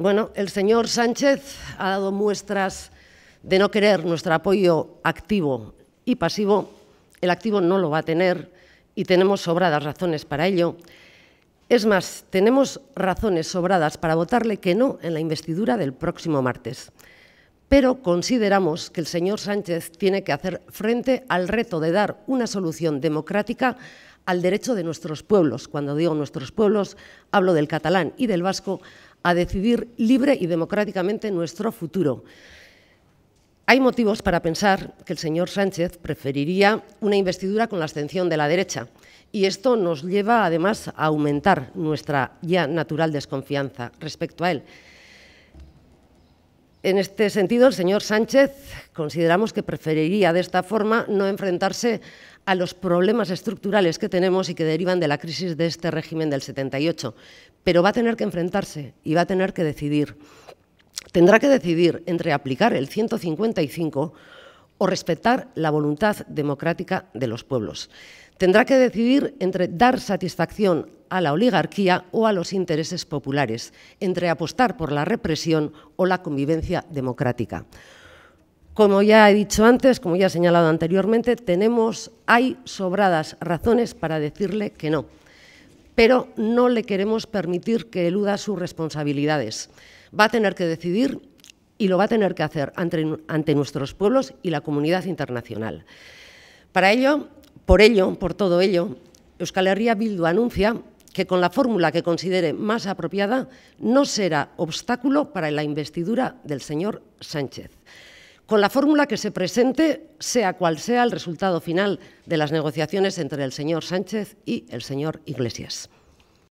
Bueno, el señor Sánchez ha dado muestras de no querer nuestro apoyo activo y pasivo. El activo no lo va a tener y tenemos sobradas razones para ello. Es más, tenemos razones sobradas para votarle que no en la investidura del próximo martes. Pero consideramos que el señor Sánchez tiene que hacer frente al reto de dar una solución democrática al derecho de nuestros pueblos, cuando digo nuestros pueblos, hablo del catalán y del vasco, a decidir libre y democráticamente nuestro futuro. Hay motivos para pensar que el señor Sánchez preferiría una investidura con la abstención de la derecha. Y esto nos lleva además a aumentar nuestra ya natural desconfianza respecto a él. En este sentido, el señor Sánchez consideramos que preferiría de esta forma no enfrentarse a los problemas estructurales que tenemos y que derivan de la crisis de este régimen del 78. Pero va a tener que enfrentarse y va a tener que decidir. Tendrá que decidir entre aplicar el 155 o respetar la voluntad democrática de los pueblos. Tendrá que decidir entre dar satisfacción a la oligarquía o a los intereses populares, entre apostar por la represión o la convivencia democrática. Como ya he dicho antes, como ya he señalado anteriormente, tenemos, hay sobradas razones para decirle que no, pero no le queremos permitir que eluda sus responsabilidades. Va a tener que decidir y lo va a tener que hacer ante, nuestros pueblos y la comunidad internacional. Para ello, por ello, por todo ello, Euskal Herria Bildu anuncia que con la fórmula que considere más apropiada no será obstáculo para la investidura del señor Sánchez con la fórmula que se presente, sea cual sea el resultado final de las negociaciones entre el señor Sánchez y el señor Iglesias.